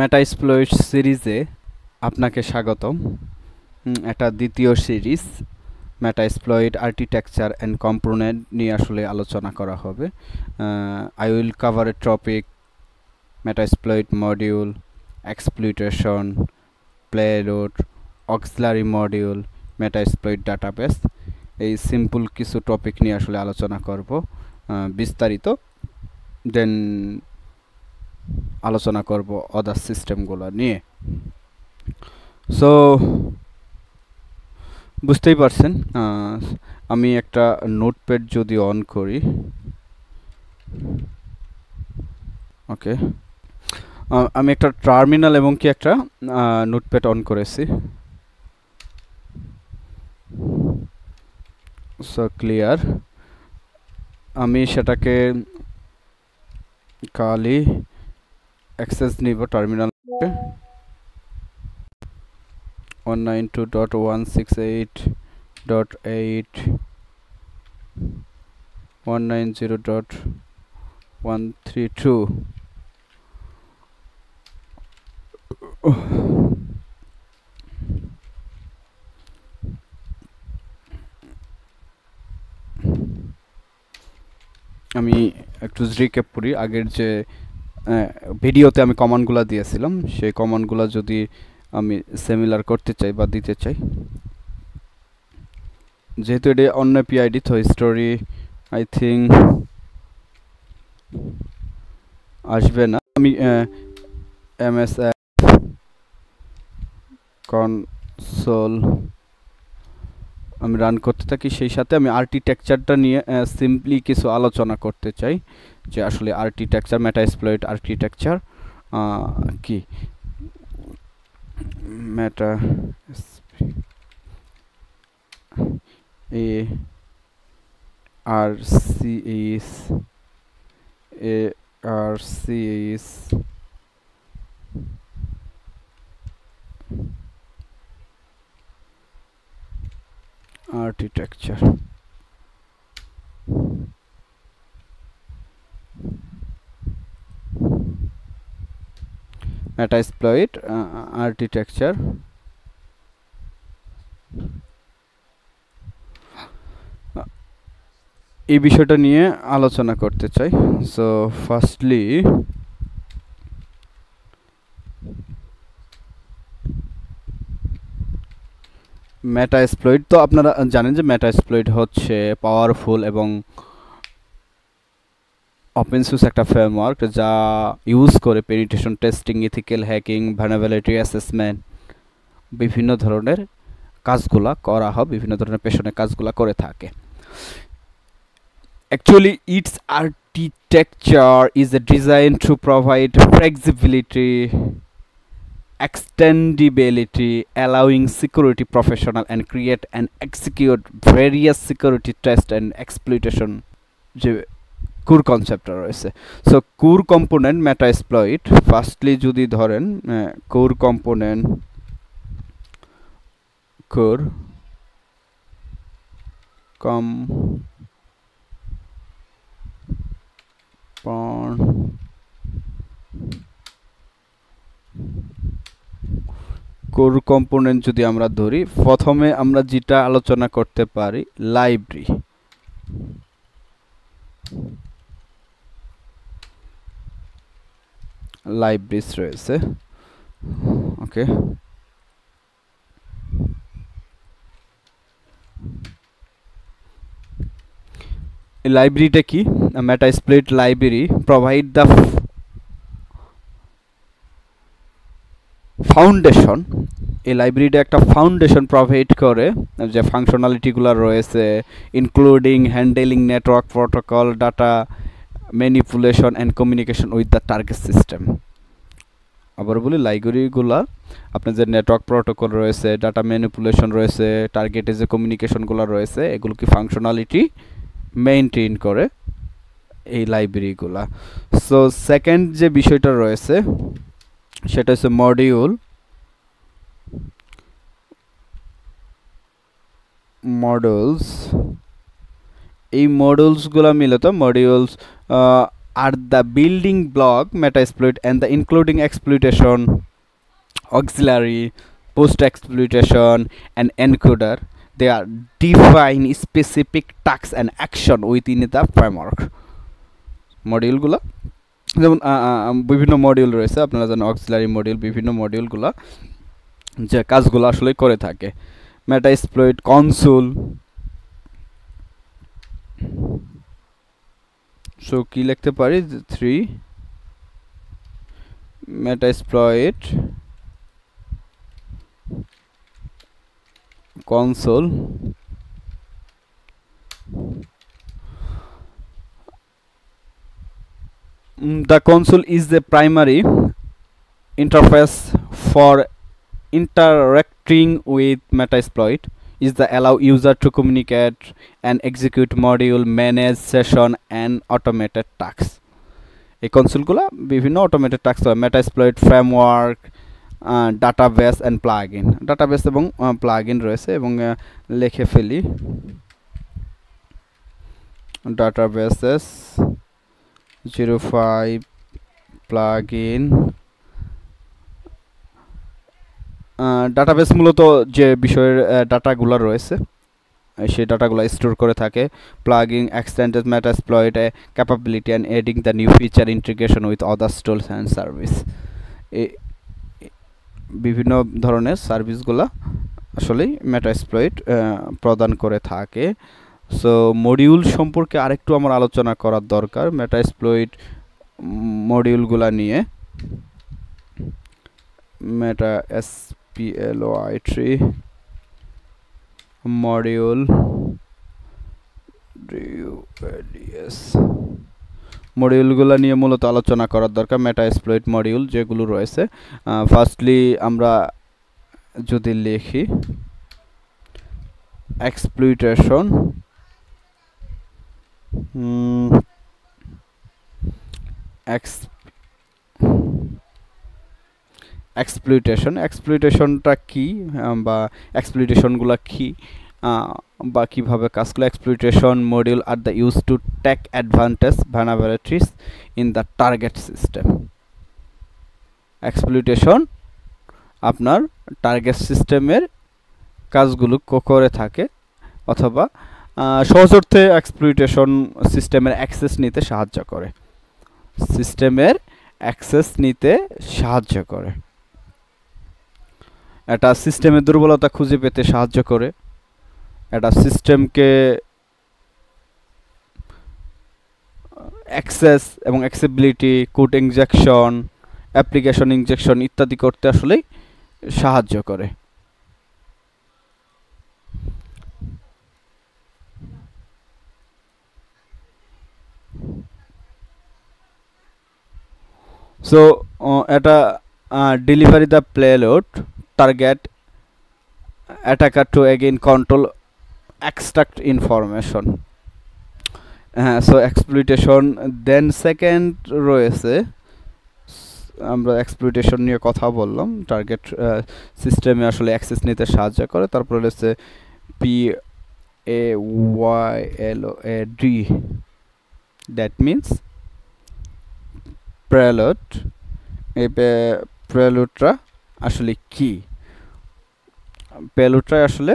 মেটা ম্যাটাইসপ্লোয়েড সিরিজে আপনাকে স্বাগতম এটা দ্বিতীয় series Metasploit architecture and component নিয়ে আসলে আলোচনা করা হবে I will cover a topic Metasploit module exploitation payload auxiliary module meta Metasploit database এই সিম্পল কিছু টপিক নিয়ে আসলে আলোচনা করব বিস্তারিত দেন আলোচনা করব অদার সিস্টেমগুলো নিয়ে সো বুঝতেই পারছেন আমি একটা নোটপ্যাড যদি অন করি ওকে আমি একটা টার্মিনাল এবং কি একটা নোটপ্যাড অন করেছি সো ক্লিয়ার আমি সেটাকে কালি অ্যাক্সেস নিব terminal one nine two dot one six eight dot eight one nine zero dot one three two আমি একটু রিক্যাপ করি আগের যে ভিডিওতে আমি কমানগুলো দিয়েছিলাম সেই কমানগুলো যদি আমি সেমিলার করতে চাই বা দিতে চাই যেহেতু এটি অন্য পিআইডি তো স্টোরি আই থিঙ্ক আসবে না আমি এম এস কনসোল আমি রান করতে থাকি সেই সাথে আমি আর্কিটেকচারটা নিয়ে সিম্পলি কিছু আলোচনা করতে চাই যে আসলে আর্কিটেকচার ম্যাটাস্প্লয়েড আর্কিটেকচার কি meta A R C S A R C S architecture metasploit uh, architecture এই বিষয়টা নিয়ে আলোচনা করতে চাই সো ফার্স্টলি ম্যাটাসপ্লয়েড তো আপনারা জানেন যে ম্যাটাসপ্লয়েড হচ্ছে পাওয়ারফুল এবং ওপেন সোর্স একটা ফ্রেমওয়ার্ক যা ইউজ করে penetration testing ethical hacking vulnerability assessment বিভিন্ন ধরনের কাজগুলা করা হয় বিভিন্ন ধরনের পেশনের কাজগুলা করে থাকে actually it's architecture is a design to provide flexibility extendability allowing security professional and create and execute various security tests and exploitation যে কুর কনসেপ্টটা রয়েছে so core component meta exploit firstly যদি ধরেন কুর কম্পোনেন্ট কুর কম পন কোর কম্পোনেন্ট যদি আমরা ধরি প্রথমে আমরা যেটা আলোচনা করতে পারি লাইব্রেরি লাইব্রেরিস রয়েছে ওকে লাইব্রেরিটা কি Metasploit library provide the foundation এই লাইব্রেরিটা একটা ফাউন্ডেশন প্রোভাইড করে যে ফাংশনালিটিগুলো রয়েছে including handling network protocol data manipulation and communication with the target system আবার বলি লাইব্রেরিগুলা আপনার যে নেটওয়ার্ক প্রোটোকল রয়েছে ডাটা ম্যানিপুলেশন রয়েছে টার্গেটে যে কমিউনিকেশনগুলো রয়েছে এগুলো কি ফাংশনালিটি মেনটেন করে এই লাইব্রেরিগুলা সো সেকেন্ড যে বিষয়টা রয়েছে সেটা হচ্ছে মডিউল মডেলস এই মডেলসগুলো মিলত modules are the building block Metasploit and the including exploitation auxiliary post post exploitation and they are define specific task and action with in the framework মডিউলগুলো যেমন বিভিন্ন মডিউল রয়েছে আপনারা জানেন অক্সিলারি মডিউল বিভিন্ন মডিউলগুলো যে কাজগুলো আসলে করে থাকে metasploit console so কি লিখতে পারি three metasploit console the console is the primary interface for interacting with Metasploit is the allow user to communicate and execute module, manage session and automated tasks. এই কনসোলগুলো বিভিন্ন অটোমেটেড টাস্ক হয় Metasploit framework database and plugin database এবং plugin রয়েছে এবং লিখে ফেলি databases zero five plug plugin database মূলত যে বিষয়ের ডাটাগুলো রয়েছে সেই ডাটাগুলো স্টোর করে থাকে plugin extended Metasploit capability and adding the new feature integration with others tools and service বিভিন্ন ধরনের সার্ভিসগুলো আসলেই ম্যাটাসপ্লয়েড প্রদান করে থাকে সো মডিউল সম্পর্কে আরেকটু আমার আলোচনা করার দরকার ম্যাটাসপ্লয়েড মডিউলগুলো নিয়ে meta PLOI tree module module মডিউলগুলো e নিয়ে মূলত আলোচনা করার দরকার মেটা এক্সপ্লয়েট মডিউল যেগুলো রয়েছে ফার্স্টলি আমরা যদি লিখি এক্সপ্লুইটেশন এক্স এক্সপ্লুটেশন এক্সপ্লুটেশনটা কি বা এক্সপ্লুটেশনগুলো কী বা কীভাবে কাজ করলো exploitation module are the use to take advantage vulnerabilities in the target system exploitation আপনার টার্গেট সিস্টেমের কাজগুলো করে থাকে অথবা অর্থে এক্সপ্লুটেশন সিস্টেমের অ্যাক্সেস নিতে সাহায্য করে সিস্টেমের অ্যাক্সেস নিতে সাহায্য করে এটা সিস্টেমের দুর্বলতা খুঁজে পেতে সাহায্য করে এটা সিস্টেমকে অ্যাক্সেস এবং accessibility code injection application injection ইত্যাদি করতে আসলেই সাহায্য করে সো এটা delivery the payload target attacker to again control extract information হ্যাঁ সো এক্সপ্লুইটেশন দেন সেকেন্ড রয়েছে আমরা এক্সপ্লুটেশন নিয়ে কথা বললাম টার্গেট সিস্টেমে আসলে অ্যাক্সেস নিতে সাহায্য করে তারপরে রয়েছে P A Y L A D that means payload এই প্রেলটরা আসলে কী প্যালোটটা আসলে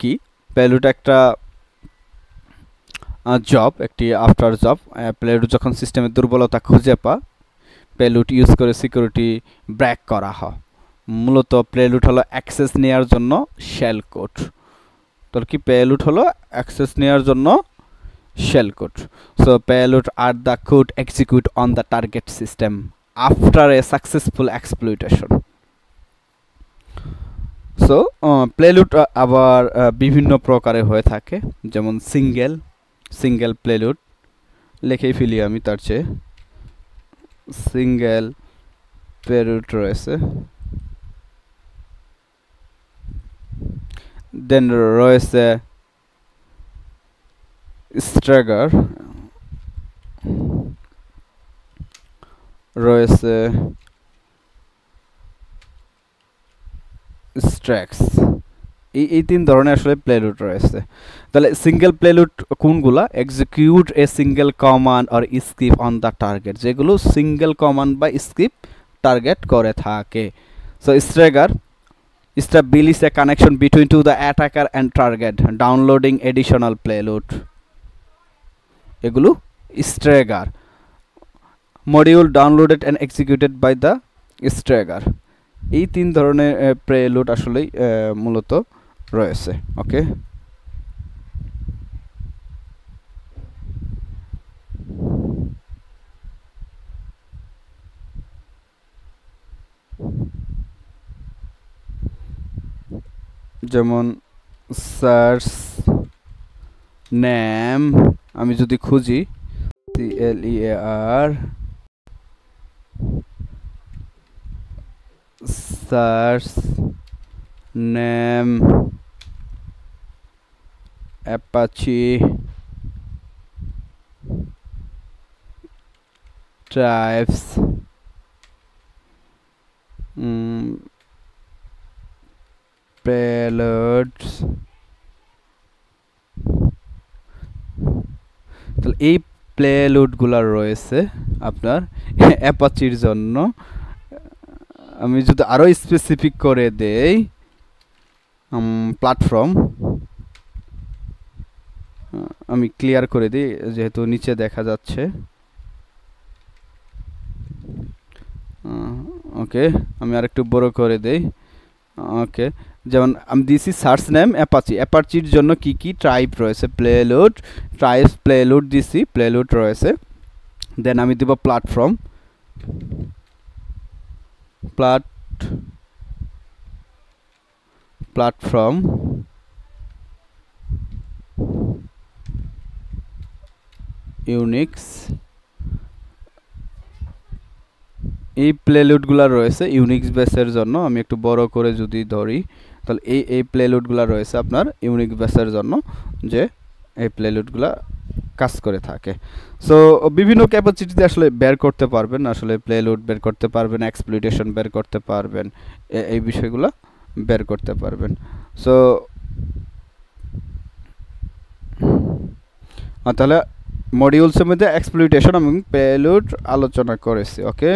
কি প্যালোট একটা জব একটি আফটার জব প্যালোট যখন সিস্টেমের দুর্বলতা খুঁজে পা প্যালুট ইউজ করে সিকিউরিটি ব্র্যাক করা হয় মূলত প্যালুট হলো অ্যাক্সেস নেওয়ার জন্য শেল কোড তোর কি প্যালুট হলো অ্যাক্সেস নেওয়ার জন্য shell code so payload are the code execute on the target system after a successful exploitation so payload uh, uh, আবার uh, বিভিন্ন প্রকারে হয়ে থাকে যেমন সিঙ্গেল সিঙ্গেল প্লেলুট লিখেই ফেলি আমি তার চেয়ে সিঙ্গেল প্লেলুট রয়েছে দেন রয়েছে স্ট্রাগার রয়েছে স্ট্র্যাক্স এই এই তিন ধরনের আসলে প্লেলুট রয়েছে তাহলে সিঙ্গেল প্লেলুট কোনগুলা execute a single command or script on the target যেগুলো সিঙ্গেল কমান্ড বা স্কিপ টার্গেট করে থাকে so stager establishes a connection between to the attacker and target downloading additional payload এগুলো stager module downloaded and executed by the stager এই তিন ধরনের প্রেলোড আসলেই মূলত রয়েছে ওকে যেমন সার্চ নেম আমি যদি খুঁজি C L search name Apache types mm, payloads তাহলে এই প্লেলুডগুলো রয়েছে আপনার অ্যাপাচির জন্য আমি যদি আরও স্পেসিফিক করে দেই প্ল্যাটফর্ম আমি ক্লিয়ার করে দিই যেহেতু নিচে দেখা যাচ্ছে ওকে আমি আর একটু বড় করে দেই ওকে যেমন আমি দিয়েছি সার্চ নেম অ্যাপাচি অ্যাপাচির জন্য কি কি ট্রাইপ রয়েছে প্লেলোড ট্রাইপ প্লেলোড দিছি প্লেলোড রয়েছে দেন আমি দিব প্ল্যাটফর্ম প্লাট প্ল্যাটফর্ম ইউনিক্স এই প্লেলুটগুলো রয়েছে ইউনিক্স বেসের জন্য আমি একটু বড় করে যদি ধরি তাহলে এই এই প্লেলুটগুলো রয়েছে আপনার ইউনিক্স বেসের জন্য যে এই প্লেলুটগুলো কাজ করে থাকে সো বিভিন্ন ক্যাপাসিটিতে আসলে বের করতে পারবেন আসলে প্লেলোড বের করতে পারবেন এক্সপ্লিটেশন বের করতে পারবেন এই বিষয়গুলো বের করতে পারবেন সো তাহলে মডিউলসের মধ্যে এক্সপ্লিটেশন এবং প্লেলোড আলোচনা করেছি ওকে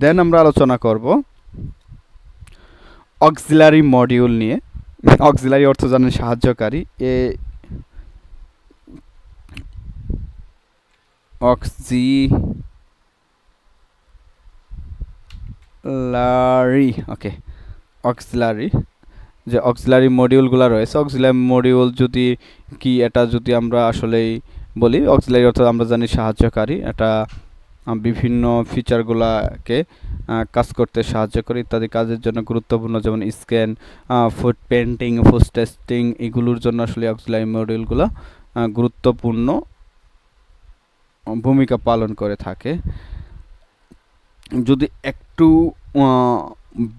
দেন আমরা আলোচনা করব অক্সিলারি মডিউল নিয়ে অক্সিলারি অর্থ জানেন সাহায্যকারী এ অক্সিলারি ওকে অক্সিলারি যে অক্সিলারি মডিউলগুলো রয়েছে অক্সিলারি মডিউল যদি কি এটা যদি আমরা আসলেই বলি অক্সিলারি অর্থাৎ আমরা জানি সাহায্যকারী এটা বিভিন্ন ফিচারগুলাকে কাজ করতে সাহায্য করে ইত্যাদি কাজের জন্য গুরুত্বপূর্ণ যেমন scan fuzz pentesting fuzz testing এগুলোর জন্য আসলে অক্সিলারি মডিউলগুলো গুরুত্বপূর্ণ ভূমিকা পালন করে থাকে যদি একটু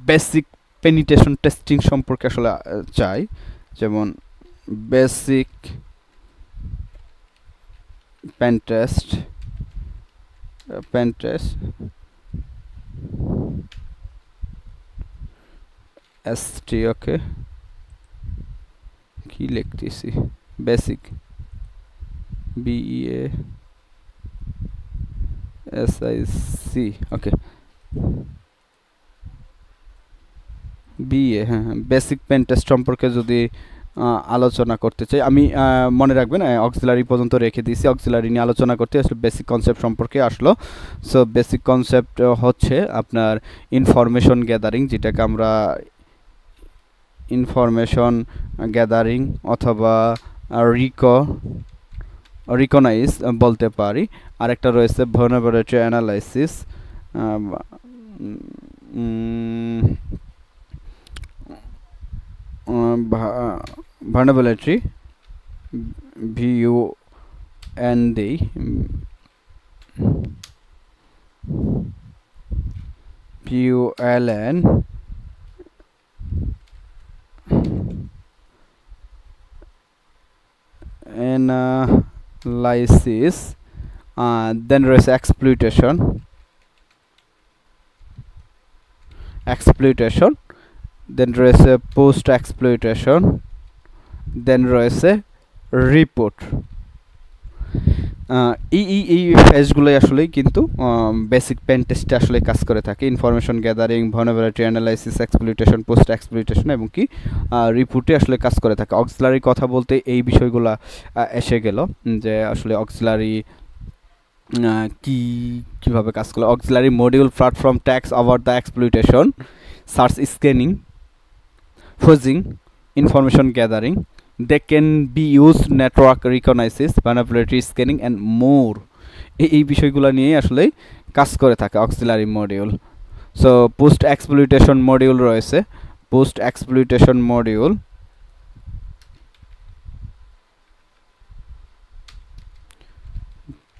বেসিক পেনিটেশন টেস্টিং সম্পর্কে আসলে চাই যেমন বেসিক প্যান্টেস্ট প্যান্টেস্ট এসটি ওকে কি লিখতেছি basic B E A S I C okay B A হ্যাঁ বেসিক পেন টেস্ট সম্পর্কে যদি আলোচনা করতে চাই আমি মনে রাখবেন অক্সিলারি পর্যন্ত রেখে দিয়েছি অক্সিলারি নিয়ে আলোচনা করতে আসলে বেসিক কনসেপ্ট সম্পর্কে আসলো সো বেসিক কনসেপ্ট হচ্ছে আপনার ইনফরমেশন গ্যাদারিং যেটাকে আমরা ইনফরমেশন গ্যাদারিং অথবা রিক রিকনাইজ uh, বলতে পারি আর একটা রয়েছে vulnerability analysis vulnerability V U N D V U L N lysis uh, then there is exploitation exploitation then there is a post exploitation then there is a report এই এই এই ফেজগুলোই আসলে কিন্তু বেসিক পেন টেস্টে আসলে কাজ করে থাকে information gathering vulnerability analysis exploitation post exploitation এবং কি রিপোর্টে আসলে কাজ করে থাকে অক্সিলারি কথা বলতে এই বিষয়গুলো এসে গেল যে আসলে অক্সিলারি কি কিভাবে কাজ করে auxiliary module platform tasks over the exploitation search scanning fuzzing information gathering they can be used network reconnaissance vulnerability scanning and more এই বিষয়গুলো নিয়েই আসলে কাজ করে থাকে auxiliary module so post exploitation module রয়েছে post exploitation module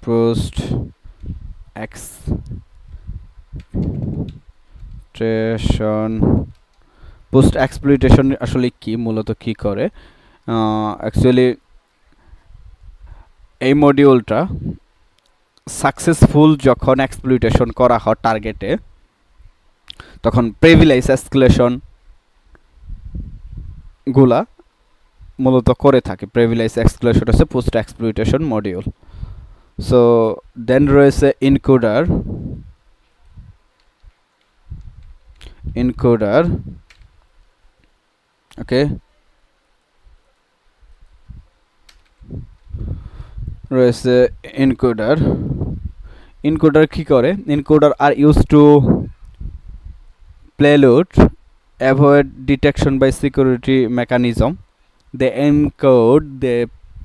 post ex post exploitation আসলে কি মূলত কি করে অ্যাকচুয়ালি এই মডিউলটা সাকসেসফুল যখন এক্সপ্লুইটেশন করা হয় টার্গেটে তখন প্রেভিলাইজ এসকুলেশন গুলা মূলত করে থাকে প্রেভিলাইজ এক্সকুলেশন হচ্ছে post exploitation module so then রয়েছে ইনকোডার ইনকোডার ওকে রয়েছে এনকোডার এনকোডার কি করে encoder are use to payload avoid detection by security mechanism they encode the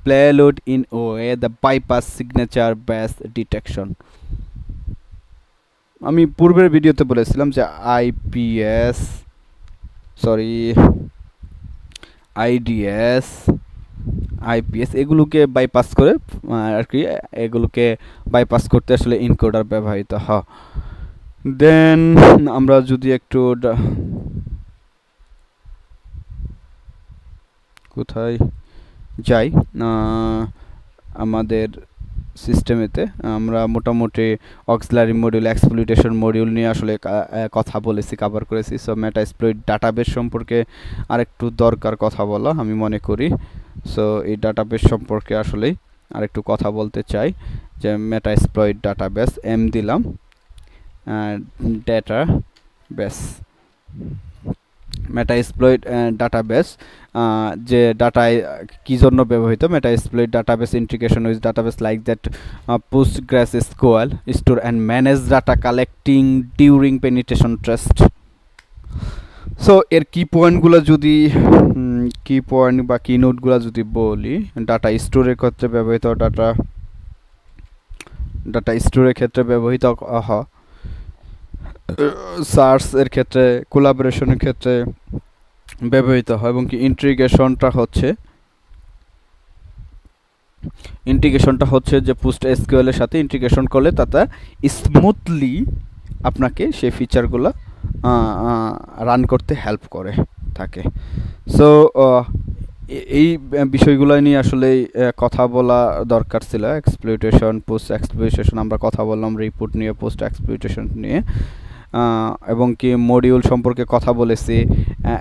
payload in ও এ the bypass signature based detection আমি পূর্বের ভিডিওতে বলেছিলাম যে আইপিএস সরি আইডিএস আইপিএস এগুলোকে বাইপাস করে আর কি এগুলোকে বাইপাস করতে আসলে ইনকোডার ব্যবহৃত হয় দেন আমরা যদি একটু কোথায় যাই আমাদের সিস্টেমেতে আমরা মোটামুটি অক্সিলারি মডিউল এক্সপ্লোইটেশন মডিউল নিয়ে আসলে কথা বলেছি কাভার করেছি সো ম্যাটা এক্সপ্লোইট ডাটাবেস সম্পর্কে আরেকটু দরকার কথা বলা আমি মনে করি সো এই ডাটাবেস সম্পর্কে আসলেই আর একটু কথা বলতে চাই যে মেটা মেটাস্প্লয়েড ডাটাবেস এম দিলাম database meta Metasploit database যে ডাটায় কী জন্য ব্যবহৃত meta Metasploit database integration with database like that PostgreSQL store and manage data collecting during penetration test so এর কি পয়েন্টগুলো যদি কি পয়েন্ট বা কি নোটগুলো যদি বলি ডাটা স্টোরের ক্ষেত্রে ব্যবহৃত ডাটা ডাটা স্টোরের ক্ষেত্রে ব্যবহৃত হ সার্চ এর ক্ষেত্রে কোলাবোরেশনের ক্ষেত্রে ব্যবহৃত হয় এবং কি ইন্ট্রিগেশনটা হচ্ছে ইন্টিগ্রেশনটা হচ্ছে যে পুস্ট এর সাথে ইন্টিগ্রেশন করলে তাতে স্মুথলি আপনাকে সেই ফিচারগুলো রান করতে হেল্প করে থাকে সো uh, এই বিষয়গুলো নিয়ে আসলে কথা বলা দরকার ছিল এক্সপ্লুটেশন পোস্ট এক্সপ্লুটেশন আমরা কথা বললাম রিপোর্ট নিয়ে পোস্ট এক্সপ্লুটেশন নিয়ে এবং কি মডিউল সম্পর্কে কথা বলেছি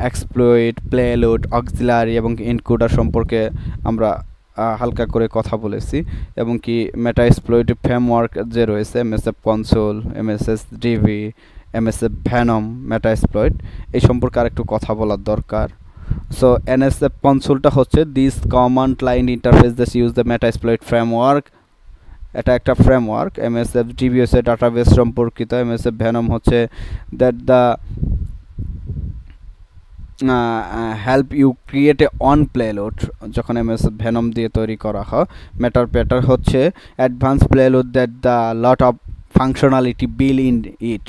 এক্সপ্লোয়েট প্লেলোড অক্সিলারি এবং ইনকোডার সম্পর্কে আমরা হালকা করে কথা বলেছি এবং কি মেটা এক্সপ্লোয়েটিভ ফ্রেমওয়ার্ক যে রয়েছে M S F console M S S DV MSF venom Metasploit এই সম্পর্কে আর একটু কথা বলার দরকার সো এনএসএফ কনসুলটা হচ্ছে this command line interface this use the Metasploit framework এটা একটা ফ্রেমওয়ার্ক এমএসএফ ডিবিএসএ ডাটাবেস সম্পর্কিত এমএসএফ ভ্যানম হচ্ছে that the help you create a on payload যখন এম এস ভেনম দিয়ে তৈরি করা হয় ম্যাটার প্যাটার হচ্ছে advance payload that the lot of functionality built in it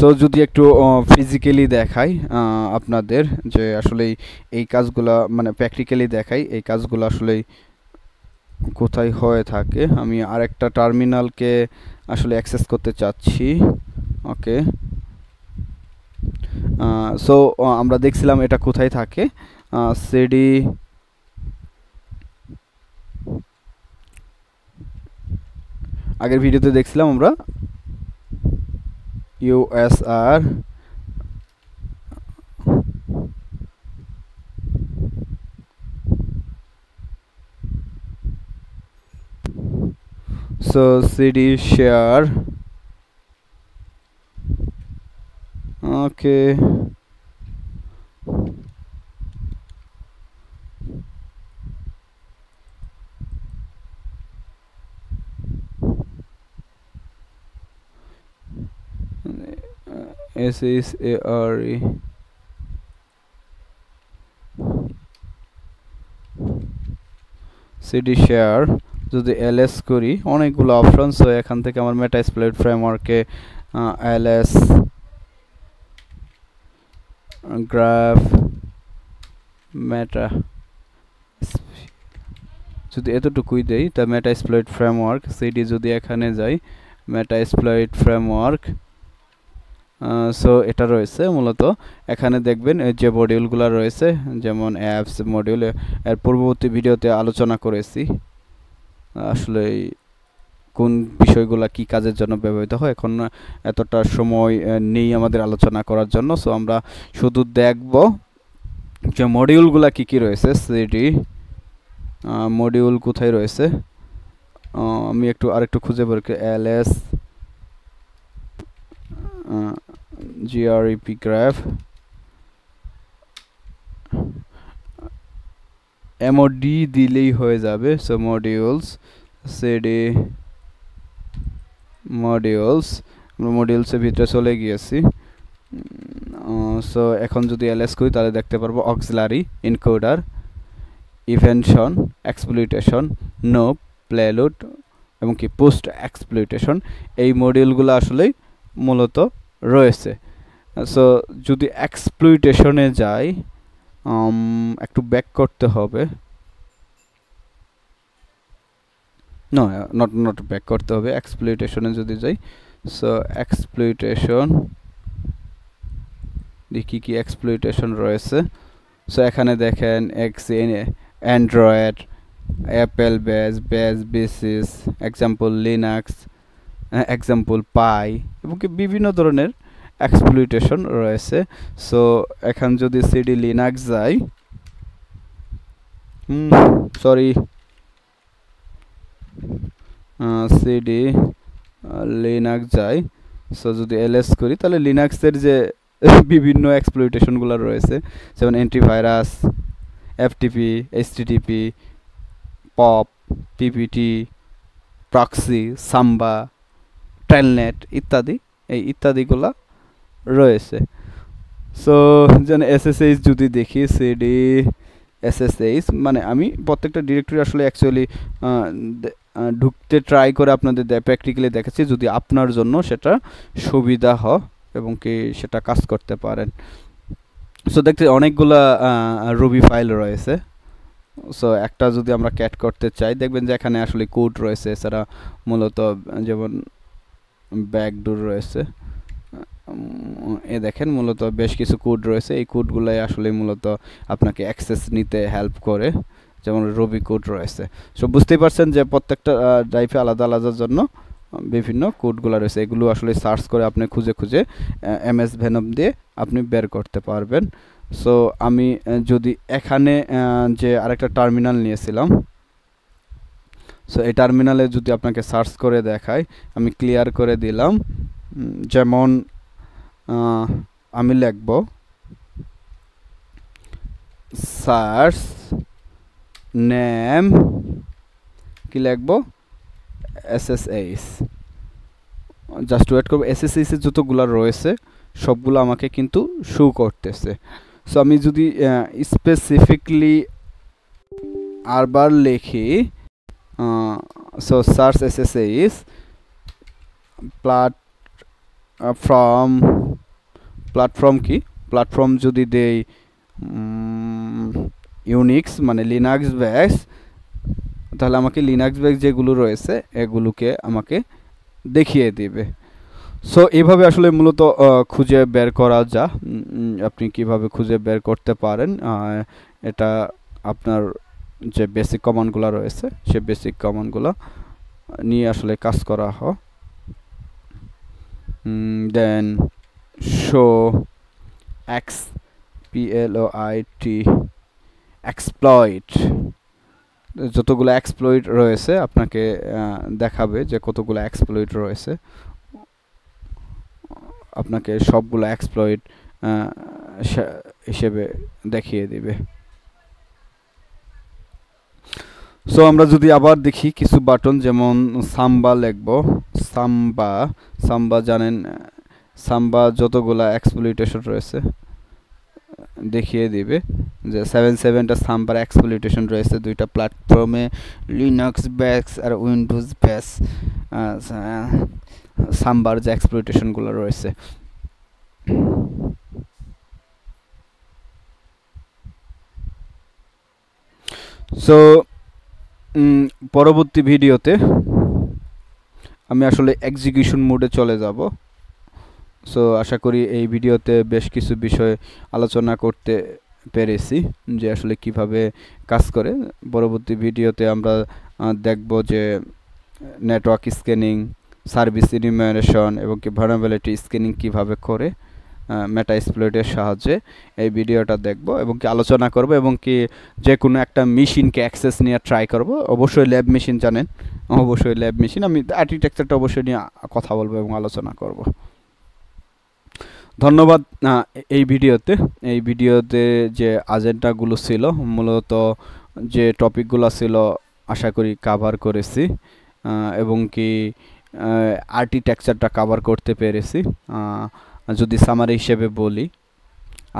so যদি একটু ফিজিক্যালি দেখাই আপনাদের যে আসলে এই কাজগুলা মানে প্র্যাকটিক্যালি দেখাই এই কাজগুলো আসলে কোথায় হয়ে থাকে আমি আরেকটা টার্মিনালকে আসলে অ্যাক্সেস করতে চাচ্ছি ওকে সো আমরা দেখছিলাম এটা কোথায় থাকে সিডি আগের ভিডিওতে দেখছিলাম আমরা USR so cd share okay S H A R E CD share যদি এলএস করি অনেকগুলো অপশনস হয় এখান থেকে আমার মেটা স্প্লিট ফ্রেমওয়ার্কে এলএস গ্রাফ মেটা যদি এতটুকুই দেই তা মেটা স্প্লয়েড ফ্রেমওয়ার্ক সিডি যদি এখানে যাই মেটা স্প্লয়েড ফ্রেমওয়ার্ক সো এটা রয়েছে মূলত এখানে দেখবেন যে মডিউলগুলো রয়েছে যেমন অ্যাপস মডিউল এর পূর্ববর্তী ভিডিওতে আলোচনা করেছি আসলে কোন বিষয়গুলো কি কাজের জন্য ব্যবহৃত হয় এখন এতটা সময় নেই আমাদের আলোচনা করার জন্য সো আমরা শুধু দেখব যে মডিউলগুলো কি কি রয়েছে সেটি মডিউল কোথায় রয়েছে আমি একটু আরেকটু খুঁজে বের L S grep graph mod দিলেই হয়ে যাবে সো মডিউলস সেড এ মডিউলস মডিউলসের ভিতরে চলে গিয়েছি সো এখন যদি এলএস করি তাহলে দেখতে পারবো অক্সলারি ইনকোডার ইভেনশন এক্সপ্লুইটেশন নো প্লেলোড এবং কি পোস্ট এক্সপ্লুইটেশন এই মডিউলগুলো আসলেই মূলত রয়েছে সো যদি এক্সপ্লুইটেশনে যাই um, একটু ব্যাক করতে হবে না নট নট ব্যাক করতে হবে এক্সপ্লুইটেশনে যদি যাই সো এক্সপ্লুইটেশন দেখি কি এক্সপ্লুইটেশন রয়েছে সো এখানে দেখেন X Android Apple base base basis example Linux example পাই এবং কি বিভিন্ন ধরনের এক্সপ্লুইটেশন রয়েছে সো এখন যদি সিডি লিনাক যাই সরি সিডি লিনাক যাই সো যদি এলএস করি তাহলে লিনাক্সের যে বিভিন্ন এক্সপ্লোইটেশনগুলো রয়েছে যেমন antivirus FTP HTTP POP PPT proxy Samba telnet ইত্যাদি এই ইত্যাদিগুলা রয়েছে সো যেন এসএসএইচ যদি দেখি সিডি এসএসএইচ মানে আমি প্রত্যেকটা ডিরেক্টরি আসলে অ্যাকচুয়ালি ঢুকতে ট্রাই করে আপনাদের প্র্যাকটিক্যালি দেখাচ্ছি যদি আপনার জন্য সেটা সুবিধা হয় এবং কি সেটা কাজ করতে পারেন সো দেখতে অনেকগুলা রুবি ফাইল রয়েছে সো একটা যদি আমরা ক্যাট করতে চাই দেখবেন যে এখানে আসলে কোড রয়েছে এছাড়া মূলত যেমন ব্যাকডোর রয়েছে এ দেখেন মূলত বেশ কিছু কোড রয়েছে এই কোডগুলাই আসলে মূলত আপনাকে অ্যাক্সেস নিতে হেল্প করে যেমন রবি কোড রয়েছে সো বুঝতেই পারছেন যে প্রত্যেকটা ড্রাইভে আলাদা আলাদার জন্য বিভিন্ন কোডগুলো রয়েছে এগুলো আসলে সার্চ করে আপনি খুঁজে খুঁজে এম এস ভেনম দিয়ে আপনি বের করতে পারবেন সো আমি যদি এখানে যে আরেকটা টার্মিনাল নিয়েছিলাম সো এই টার্মিনালে যদি আপনাকে সার্চ করে দেখায় আমি ক্লিয়ার করে দিলাম যেমন আমি লিখব সার্স নেম কি লিখব এসএসএইচ জাস্ট ওয়েট করবো এর যতগুলো রয়েছে সবগুলো আমাকে কিন্তু শো করতেছে সো আমি যদি স্পেসিফিকলি আরবার লিখি so search S plat from platform কি প্ল্যাটফর্ম যদি দেই ইউনিক্স মানে লিনাক্স ব্যাস তাহলে আমাকে লিনাক্স ব্যাস যেগুলো রয়েছে এগুলোকে আমাকে দেখিয়ে দিবে সো এইভাবে আসলে মূলত খুঁজে বের করা যা আপনি কিভাবে খুঁজে বের করতে পারেন এটা আপনার যে বেসিক কমান্ডগুলো রয়েছে সে বেসিক কমান্ডগুলো নিয়ে আসলে কাজ করা হ দেন show X P L O I T exploit যতগুলো এক্সপ্লয়েট রয়েছে আপনাকে দেখাবে যে কতগুলো এক্সপ্লয়েট রয়েছে আপনাকে সবগুলো এক্সপ্লয়েট হিসেবে দেখিয়ে দিবে সো আমরা যদি আবার দেখি কিছু বাটন যেমন সাম্বা লিখব সাম্বা সাম্বা জানেন সাম্বা যতগুলা এক্সপ্লিটেশন রয়েছে দেখিয়ে দিবে যে সেভেন সেভেনটা সাম্বার এক্সপ্লিটেশন রয়েছে দুইটা প্ল্যাটফর্মে লিনাক্স ব্যাস আর উইন্ডোজ ব্যাস সাম্বার যে এক্সপ্লিটেশনগুলো রয়েছে সো পরবর্তী ভিডিওতে আমি আসলে এক্সিকিউশন মোডে চলে যাব সো আশা করি এই ভিডিওতে বেশ কিছু বিষয় আলোচনা করতে পেরেছি যে আসলে কিভাবে কাজ করে পরবর্তী ভিডিওতে আমরা দেখব যে নেটওয়ার্ক স্ক্যানিং সার্ভিস ইনিমিনেশন এবং কি ভার্নাবিলিটি স্ক্যানিং কিভাবে করে মেটা স্প্লোডের সাহায্যে এই ভিডিওটা দেখব এবং কি আলোচনা করব এবং কি যে কোনো একটা মেশিনকে অ্যাক্সেস নিয়ে ট্রাই করব অবশ্যই ল্যাব মেশিন জানেন অবশ্যই ল্যাব মেশিন আমি আর্কিটেকচারটা অবশ্যই নিয়ে কথা বলবো এবং আলোচনা করব ধন্যবাদ এই ভিডিওতে এই ভিডিওতে যে এজেন্ডাগুলো ছিল মূলত যে টপিকগুলো ছিল আশা করি কাভার করেছি এবং কি আর্কিটেকচারটা কাভার করতে পেরেছি যদি সামারি হিসেবে বলি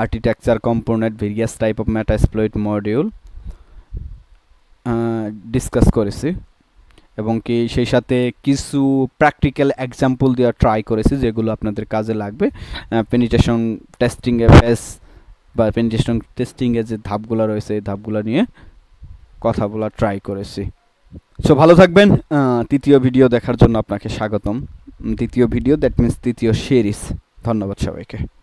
architecture component various type of Metasploit module discuss করেছি এবং কি সেই সাথে কিছু প্র্যাকটিক্যাল এক্সাম্পল দেওয়া ট্রাই করেছি যেগুলো আপনাদের কাজে লাগবে পেনিটেশন টেস্টিংয়ে ফেস বা পেনিটেশন টেস্টিংয়ে যে ধাপগুলো রয়েছে এই ধাপগুলো নিয়ে কথা বলা ট্রাই করেছি সো ভালো থাকবেন তৃতীয় ভিডিও দেখার জন্য আপনাকে স্বাগতম তৃতীয় ভিডিও দ্যাট মিন্স তৃতীয় সিরিজ ধন্যবাদ সবাইকে